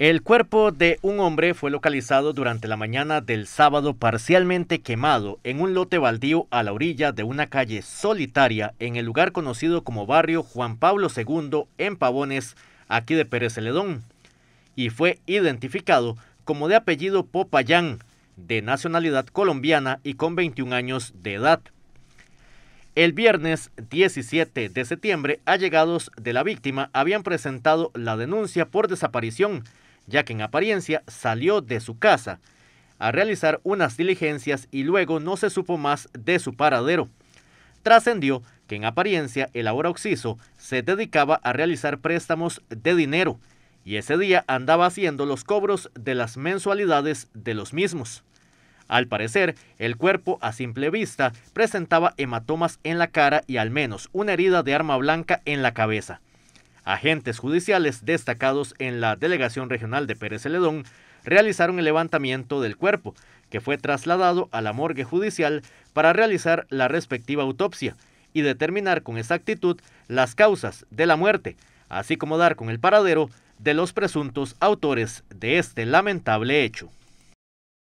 El cuerpo de un hombre fue localizado durante la mañana del sábado parcialmente quemado en un lote baldío a la orilla de una calle solitaria en el lugar conocido como barrio Juan Pablo II en Pavones, aquí de Pérez Celedón, y fue identificado como de apellido Popayán, de nacionalidad colombiana y con 21 años de edad. El viernes 17 de septiembre, allegados de la víctima habían presentado la denuncia por desaparición ya que en apariencia salió de su casa a realizar unas diligencias y luego no se supo más de su paradero. Trascendió que en apariencia el ahora occiso se dedicaba a realizar préstamos de dinero y ese día andaba haciendo los cobros de las mensualidades de los mismos. Al parecer, el cuerpo a simple vista presentaba hematomas en la cara y al menos una herida de arma blanca en la cabeza. Agentes judiciales destacados en la Delegación Regional de Pérez Celedón realizaron el levantamiento del cuerpo, que fue trasladado a la morgue judicial para realizar la respectiva autopsia y determinar con exactitud las causas de la muerte, así como dar con el paradero de los presuntos autores de este lamentable hecho.